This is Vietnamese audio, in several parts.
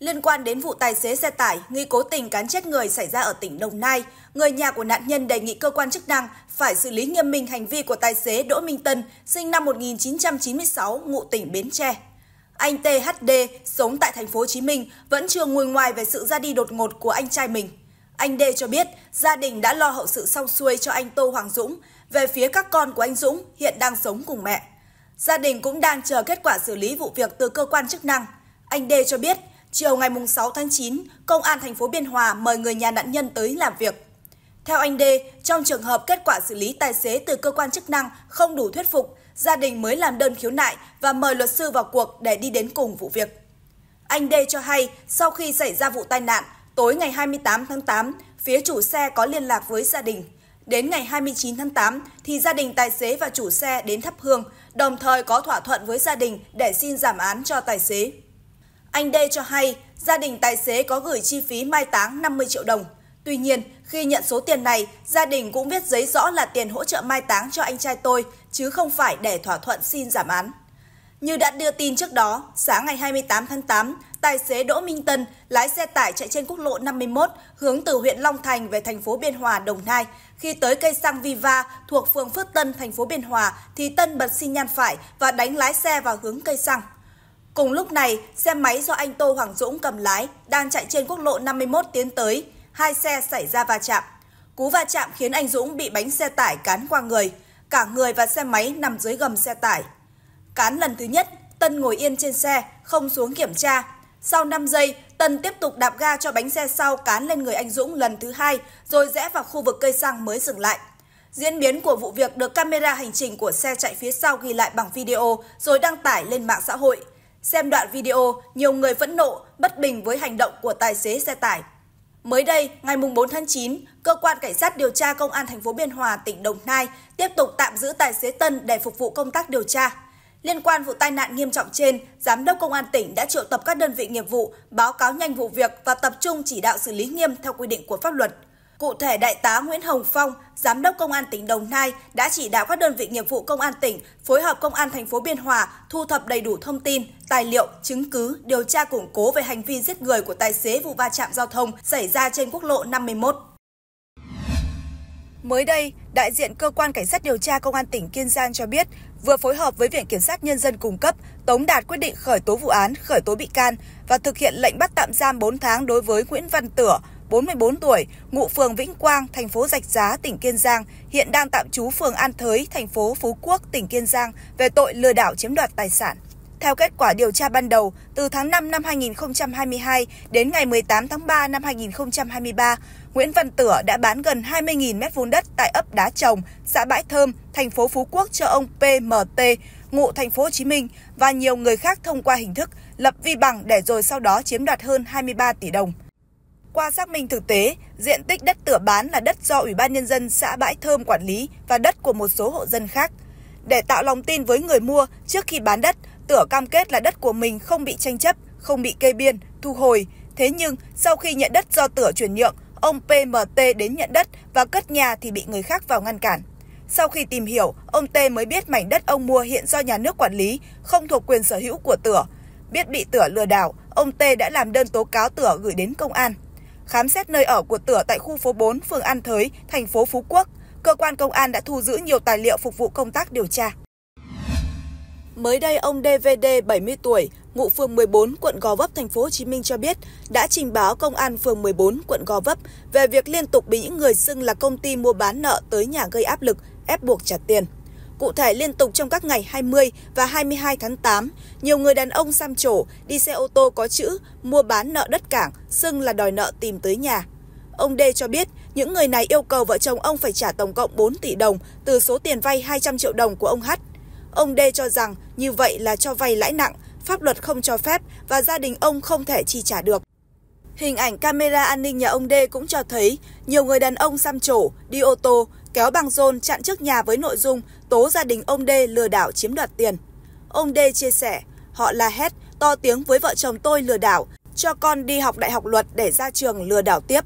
Liên quan đến vụ tài xế xe tải nghi cố tình cán chết người xảy ra ở tỉnh Đồng Nai, người nhà của nạn nhân đề nghị cơ quan chức năng phải xử lý nghiêm minh hành vi của tài xế Đỗ Minh Tân, sinh năm 1996, ngụ tỉnh Bến Tre. Anh THD sống tại thành phố Hồ Chí Minh vẫn chưa nguôi ngoài về sự ra đi đột ngột của anh trai mình. Anh D cho biết gia đình đã lo hậu sự xong xuôi cho anh Tô Hoàng Dũng. Về phía các con của anh Dũng hiện đang sống cùng mẹ. Gia đình cũng đang chờ kết quả xử lý vụ việc từ cơ quan chức năng. Anh D cho biết Chiều ngày 6 tháng 9, Công an thành phố Biên Hòa mời người nhà nạn nhân tới làm việc. Theo anh D, trong trường hợp kết quả xử lý tài xế từ cơ quan chức năng không đủ thuyết phục, gia đình mới làm đơn khiếu nại và mời luật sư vào cuộc để đi đến cùng vụ việc. Anh D cho hay, sau khi xảy ra vụ tai nạn, tối ngày 28 tháng 8, phía chủ xe có liên lạc với gia đình. Đến ngày 29 tháng 8 thì gia đình tài xế và chủ xe đến thắp hương, đồng thời có thỏa thuận với gia đình để xin giảm án cho tài xế. Anh Đê cho hay gia đình tài xế có gửi chi phí mai táng 50 triệu đồng. Tuy nhiên, khi nhận số tiền này, gia đình cũng viết giấy rõ là tiền hỗ trợ mai táng cho anh trai tôi, chứ không phải để thỏa thuận xin giảm án. Như đã đưa tin trước đó, sáng ngày 28 tháng 8, tài xế Đỗ Minh Tân lái xe tải chạy trên quốc lộ 51 hướng từ huyện Long Thành về thành phố Biên Hòa, Đồng Nai. Khi tới cây xăng Viva thuộc phường Phước Tân, thành phố Biên Hòa thì Tân bật xi nhan phải và đánh lái xe vào hướng cây xăng. Cùng lúc này, xe máy do anh Tô Hoàng Dũng cầm lái đang chạy trên quốc lộ 51 tiến tới, hai xe xảy ra va chạm. Cú va chạm khiến anh Dũng bị bánh xe tải cán qua người, cả người và xe máy nằm dưới gầm xe tải. Cán lần thứ nhất, Tân ngồi yên trên xe, không xuống kiểm tra. Sau 5 giây, Tân tiếp tục đạp ga cho bánh xe sau cán lên người anh Dũng lần thứ hai, rồi rẽ vào khu vực cây xăng mới dừng lại. Diễn biến của vụ việc được camera hành trình của xe chạy phía sau ghi lại bằng video rồi đăng tải lên mạng xã hội. Xem đoạn video, nhiều người phẫn nộ, bất bình với hành động của tài xế xe tải. Mới đây, ngày 4 tháng 9, Cơ quan Cảnh sát điều tra Công an thành phố Biên Hòa, tỉnh Đồng Nai tiếp tục tạm giữ tài xế Tân để phục vụ công tác điều tra. Liên quan vụ tai nạn nghiêm trọng trên, Giám đốc Công an tỉnh đã triệu tập các đơn vị nghiệp vụ, báo cáo nhanh vụ việc và tập trung chỉ đạo xử lý nghiêm theo quy định của pháp luật. Cụ thể, Đại tá Nguyễn Hồng Phong, Giám đốc Công an tỉnh Đồng Nai đã chỉ đạo các đơn vị nghiệp vụ Công an tỉnh phối hợp Công an thành phố Biên Hòa thu thập đầy đủ thông tin, tài liệu, chứng cứ, điều tra củng cố về hành vi giết người của tài xế vụ va chạm giao thông xảy ra trên quốc lộ 51. Mới đây, đại diện cơ quan cảnh sát điều tra công an tỉnh Kiên Giang cho biết vừa phối hợp với Viện Kiểm sát Nhân dân cung cấp tống đạt quyết định khởi tố vụ án, khởi tố bị can và thực hiện lệnh bắt tạm giam 4 tháng đối với Nguyễn Văn Tửa, 44 tuổi, ngụ phường Vĩnh Quang, thành phố Rạch Giá, tỉnh Kiên Giang, hiện đang tạm trú phường An Thới, thành phố Phú Quốc, tỉnh Kiên Giang về tội lừa đảo chiếm đoạt tài sản. Theo kết quả điều tra ban đầu, từ tháng 5 năm 2022 đến ngày 18 tháng 3 năm 2023, Nguyễn Văn Tửa đã bán gần 20.000 m2 đất tại ấp Đá Trồng, xã Bãi Thơm, thành phố Phú Quốc cho ông PMT, ngụ thành phố Hồ Chí Minh và nhiều người khác thông qua hình thức lập vi bằng để rồi sau đó chiếm đoạt hơn 23 tỷ đồng. Qua xác minh thực tế, diện tích đất tửa bán là đất do Ủy ban Nhân dân xã Bãi Thơm quản lý và đất của một số hộ dân khác. Để tạo lòng tin với người mua trước khi bán đất, tửa cam kết là đất của mình không bị tranh chấp, không bị kê biên, thu hồi. Thế nhưng, sau khi nhận đất do tửa chuyển nhượng, ông PMT đến nhận đất và cất nhà thì bị người khác vào ngăn cản. Sau khi tìm hiểu, ông T mới biết mảnh đất ông mua hiện do nhà nước quản lý, không thuộc quyền sở hữu của tửa. Biết bị tửa lừa đảo, ông T đã làm đơn tố cáo tửa gửi đến công an. Khám xét nơi ở của Tửa tại khu phố 4, phường An Thới, thành phố Phú Quốc, cơ quan công an đã thu giữ nhiều tài liệu phục vụ công tác điều tra. Mới đây, ông DVD 70 tuổi, ngụ phường 14, quận Gò Vấp, thành phố Hồ Chí Minh cho biết đã trình báo công an phường 14, quận Gò Vấp về việc liên tục bị những người xưng là công ty mua bán nợ tới nhà gây áp lực, ép buộc trả tiền. Cụ thể liên tục trong các ngày 20 và 22 tháng 8, nhiều người đàn ông xăm trổ đi xe ô tô có chữ mua bán nợ đất cảng, xưng là đòi nợ tìm tới nhà. Ông D cho biết, những người này yêu cầu vợ chồng ông phải trả tổng cộng 4 tỷ đồng từ số tiền vay 200 triệu đồng của ông H. Ông D cho rằng như vậy là cho vay lãi nặng, pháp luật không cho phép và gia đình ông không thể chi trả được. Hình ảnh camera an ninh nhà ông D cũng cho thấy nhiều người đàn ông xăm trổ, đi ô tô kéo băng rôn chặn trước nhà với nội dung tố gia đình ông D lừa đảo chiếm đoạt tiền. Ông D chia sẻ, họ la hét, to tiếng với vợ chồng tôi lừa đảo, cho con đi học đại học luật để ra trường lừa đảo tiếp.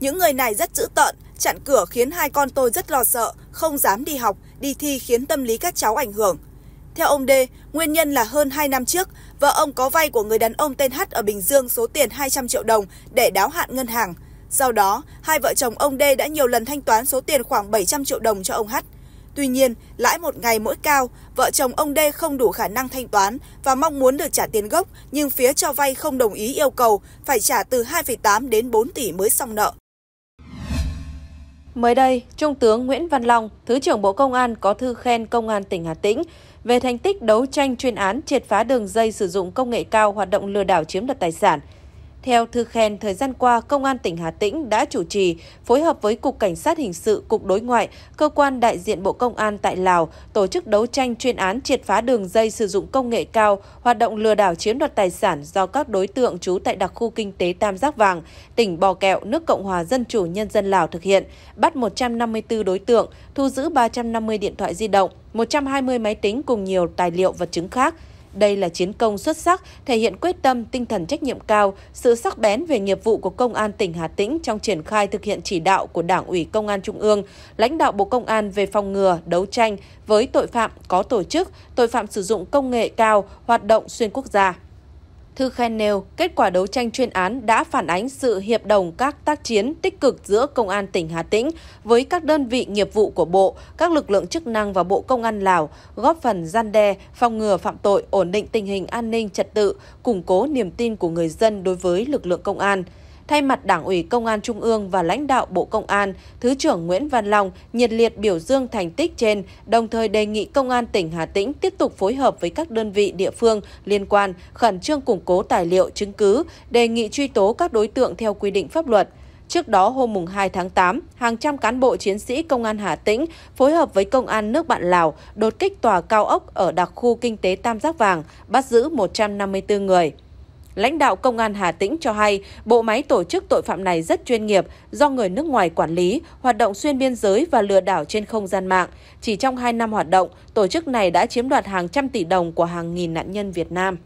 Những người này rất dữ tợn, chặn cửa khiến hai con tôi rất lo sợ, không dám đi học, đi thi khiến tâm lý các cháu ảnh hưởng. Theo ông D, nguyên nhân là hơn 2 năm trước, vợ ông có vay của người đàn ông tên H ở Bình Dương số tiền 200 triệu đồng để đáo hạn ngân hàng – sau đó, hai vợ chồng ông D đã nhiều lần thanh toán số tiền khoảng 700 triệu đồng cho ông H. Tuy nhiên, lãi một ngày mỗi cao, vợ chồng ông D không đủ khả năng thanh toán và mong muốn được trả tiền gốc, nhưng phía cho vay không đồng ý yêu cầu phải trả từ 2,8 đến 4 tỷ mới xong nợ. Mới đây, Trung tướng Nguyễn Văn Long, Thứ trưởng Bộ Công an có thư khen Công an tỉnh Hà Tĩnh về thành tích đấu tranh chuyên án triệt phá đường dây sử dụng công nghệ cao hoạt động lừa đảo chiếm đoạt tài sản – theo thư khen, thời gian qua, Công an tỉnh Hà Tĩnh đã chủ trì, phối hợp với Cục Cảnh sát Hình sự, Cục Đối ngoại, Cơ quan đại diện Bộ Công an tại Lào, tổ chức đấu tranh chuyên án triệt phá đường dây sử dụng công nghệ cao, hoạt động lừa đảo chiếm đoạt tài sản do các đối tượng trú tại đặc khu kinh tế Tam Giác Vàng, tỉnh Bò Kẹo, nước Cộng hòa Dân chủ Nhân dân Lào thực hiện, bắt 154 đối tượng, thu giữ 350 điện thoại di động, 120 máy tính cùng nhiều tài liệu vật chứng khác. Đây là chiến công xuất sắc, thể hiện quyết tâm, tinh thần trách nhiệm cao, sự sắc bén về nghiệp vụ của Công an tỉnh Hà Tĩnh trong triển khai thực hiện chỉ đạo của Đảng ủy Công an Trung ương, lãnh đạo Bộ Công an về phòng ngừa, đấu tranh với tội phạm có tổ chức, tội phạm sử dụng công nghệ cao, hoạt động xuyên quốc gia. Thư khen nêu, kết quả đấu tranh chuyên án đã phản ánh sự hiệp đồng các tác chiến tích cực giữa Công an tỉnh Hà Tĩnh với các đơn vị nghiệp vụ của Bộ, các lực lượng chức năng và Bộ Công an Lào, góp phần gian đe, phòng ngừa phạm tội, ổn định tình hình an ninh trật tự, củng cố niềm tin của người dân đối với lực lượng công an. Thay mặt Đảng ủy Công an Trung ương và lãnh đạo Bộ Công an, Thứ trưởng Nguyễn Văn Long nhiệt liệt biểu dương thành tích trên, đồng thời đề nghị Công an tỉnh Hà Tĩnh tiếp tục phối hợp với các đơn vị địa phương liên quan khẩn trương củng cố tài liệu chứng cứ, đề nghị truy tố các đối tượng theo quy định pháp luật. Trước đó hôm 2 tháng 8, hàng trăm cán bộ chiến sĩ công an Hà Tĩnh phối hợp với công an nước bạn Lào đột kích tòa cao ốc ở đặc khu kinh tế Tam Giác Vàng, bắt giữ 154 người. Lãnh đạo Công an Hà Tĩnh cho hay, bộ máy tổ chức tội phạm này rất chuyên nghiệp, do người nước ngoài quản lý, hoạt động xuyên biên giới và lừa đảo trên không gian mạng. Chỉ trong 2 năm hoạt động, tổ chức này đã chiếm đoạt hàng trăm tỷ đồng của hàng nghìn nạn nhân Việt Nam.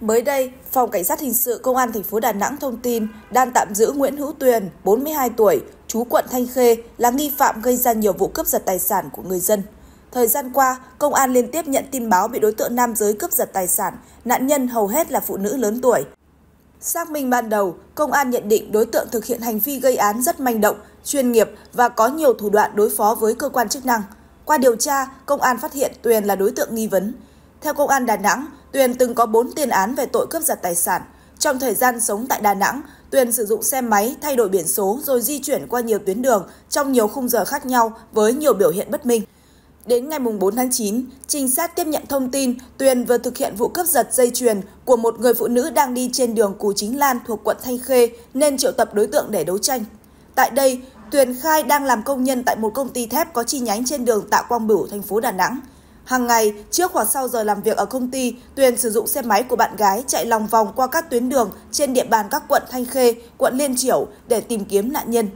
Mới đây, Phòng Cảnh sát Hình sự Công an thành phố Đà Nẵng thông tin đang tạm giữ Nguyễn Hữu Tuyền, 42 tuổi, chú quận Thanh Khê, là nghi phạm gây ra nhiều vụ cướp giật tài sản của người dân Thời gian qua, công an liên tiếp nhận tin báo bị đối tượng nam giới cướp giật tài sản, nạn nhân hầu hết là phụ nữ lớn tuổi. Xác minh ban đầu, công an nhận định đối tượng thực hiện hành vi gây án rất manh động, chuyên nghiệp và có nhiều thủ đoạn đối phó với cơ quan chức năng. Qua điều tra, công an phát hiện Tuyền là đối tượng nghi vấn. Theo công an Đà Nẵng, Tuyền từng có 4 tiền án về tội cướp giật tài sản. Trong thời gian sống tại Đà Nẵng, Tuyền sử dụng xe máy thay đổi biển số rồi di chuyển qua nhiều tuyến đường trong nhiều khung giờ khác nhau với nhiều biểu hiện bất minh. Đến ngày 4 tháng 9, trinh sát tiếp nhận thông tin Tuyền vừa thực hiện vụ cướp giật dây chuyền của một người phụ nữ đang đi trên đường Cù Chính Lan thuộc quận Thanh Khê nên triệu tập đối tượng để đấu tranh. Tại đây, Tuyền khai đang làm công nhân tại một công ty thép có chi nhánh trên đường Tạ Quang Bửu, thành phố Đà Nẵng. Hàng ngày, trước hoặc sau giờ làm việc ở công ty, Tuyền sử dụng xe máy của bạn gái chạy lòng vòng qua các tuyến đường trên địa bàn các quận Thanh Khê, quận Liên Triểu để tìm kiếm nạn nhân.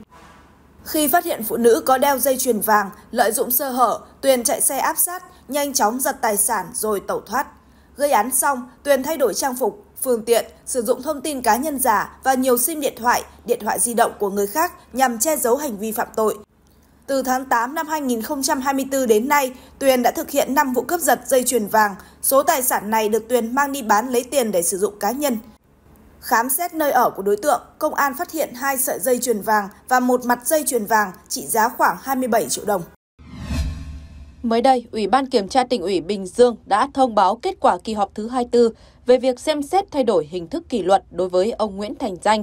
Khi phát hiện phụ nữ có đeo dây chuyền vàng, lợi dụng sơ hở, Tuyền chạy xe áp sát, nhanh chóng giật tài sản rồi tẩu thoát. Gây án xong, Tuyền thay đổi trang phục, phương tiện, sử dụng thông tin cá nhân giả và nhiều sim điện thoại, điện thoại di động của người khác nhằm che giấu hành vi phạm tội. Từ tháng 8 năm 2024 đến nay, Tuyền đã thực hiện 5 vụ cướp giật dây chuyền vàng. Số tài sản này được Tuyền mang đi bán lấy tiền để sử dụng cá nhân. Khám xét nơi ở của đối tượng, công an phát hiện hai sợi dây chuyền vàng và một mặt dây chuyền vàng trị giá khoảng 27 triệu đồng. Mới đây, Ủy ban Kiểm tra tỉnh ủy Bình Dương đã thông báo kết quả kỳ họp thứ 24 về việc xem xét thay đổi hình thức kỷ luật đối với ông Nguyễn Thành Danh,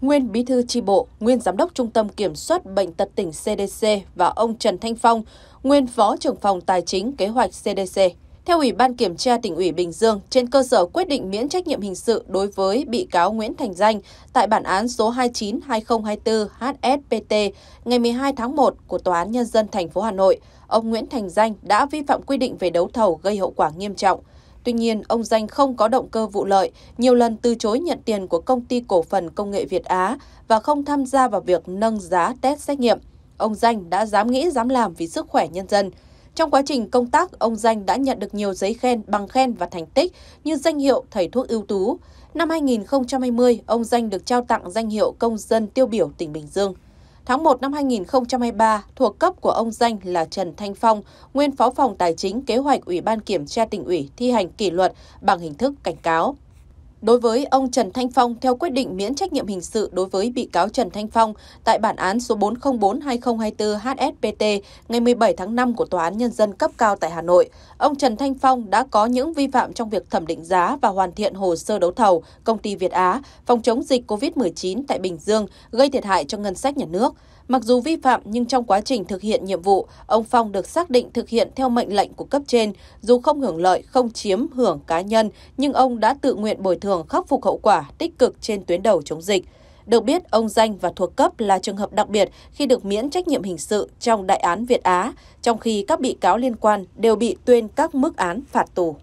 nguyên bí thư tri bộ, nguyên giám đốc Trung tâm Kiểm soát Bệnh tật tỉnh CDC và ông Trần Thanh Phong, nguyên phó trưởng phòng tài chính kế hoạch CDC. Theo Ủy ban Kiểm tra tỉnh ủy Bình Dương, trên cơ sở quyết định miễn trách nhiệm hình sự đối với bị cáo Nguyễn Thành Danh tại bản án số 29-2024-HSPT ngày 12 tháng 1 của Tòa án Nhân dân thành phố Hà Nội, ông Nguyễn Thành Danh đã vi phạm quy định về đấu thầu gây hậu quả nghiêm trọng. Tuy nhiên, ông Danh không có động cơ vụ lợi, nhiều lần từ chối nhận tiền của công ty cổ phần công nghệ Việt Á và không tham gia vào việc nâng giá test xét nghiệm. Ông Danh đã dám nghĩ dám làm vì sức khỏe nhân dân. Trong quá trình công tác, ông Danh đã nhận được nhiều giấy khen, bằng khen và thành tích như danh hiệu thầy thuốc ưu tú. Năm 2020, ông Danh được trao tặng danh hiệu công dân tiêu biểu tỉnh Bình Dương. Tháng 1 năm 2023, thuộc cấp của ông Danh là Trần Thanh Phong, nguyên Phó phòng Tài chính Kế hoạch Ủy ban Kiểm tra tỉnh ủy thi hành kỷ luật bằng hình thức cảnh cáo. Đối với ông Trần Thanh Phong, theo quyết định miễn trách nhiệm hình sự đối với bị cáo Trần Thanh Phong tại bản án số 404-2024-HSPT ngày 17 tháng 5 của Tòa án Nhân dân cấp cao tại Hà Nội, ông Trần Thanh Phong đã có những vi phạm trong việc thẩm định giá và hoàn thiện hồ sơ đấu thầu công ty Việt Á phòng chống dịch COVID-19 tại Bình Dương gây thiệt hại cho ngân sách nhà nước. Mặc dù vi phạm nhưng trong quá trình thực hiện nhiệm vụ, ông Phong được xác định thực hiện theo mệnh lệnh của cấp trên, dù không hưởng lợi, không chiếm hưởng cá nhân, nhưng ông đã tự nguyện bồi thường thường khắc phục hậu quả tích cực trên tuyến đầu chống dịch. Được biết, ông Danh và thuộc cấp là trường hợp đặc biệt khi được miễn trách nhiệm hình sự trong đại án Việt Á, trong khi các bị cáo liên quan đều bị tuyên các mức án phạt tù.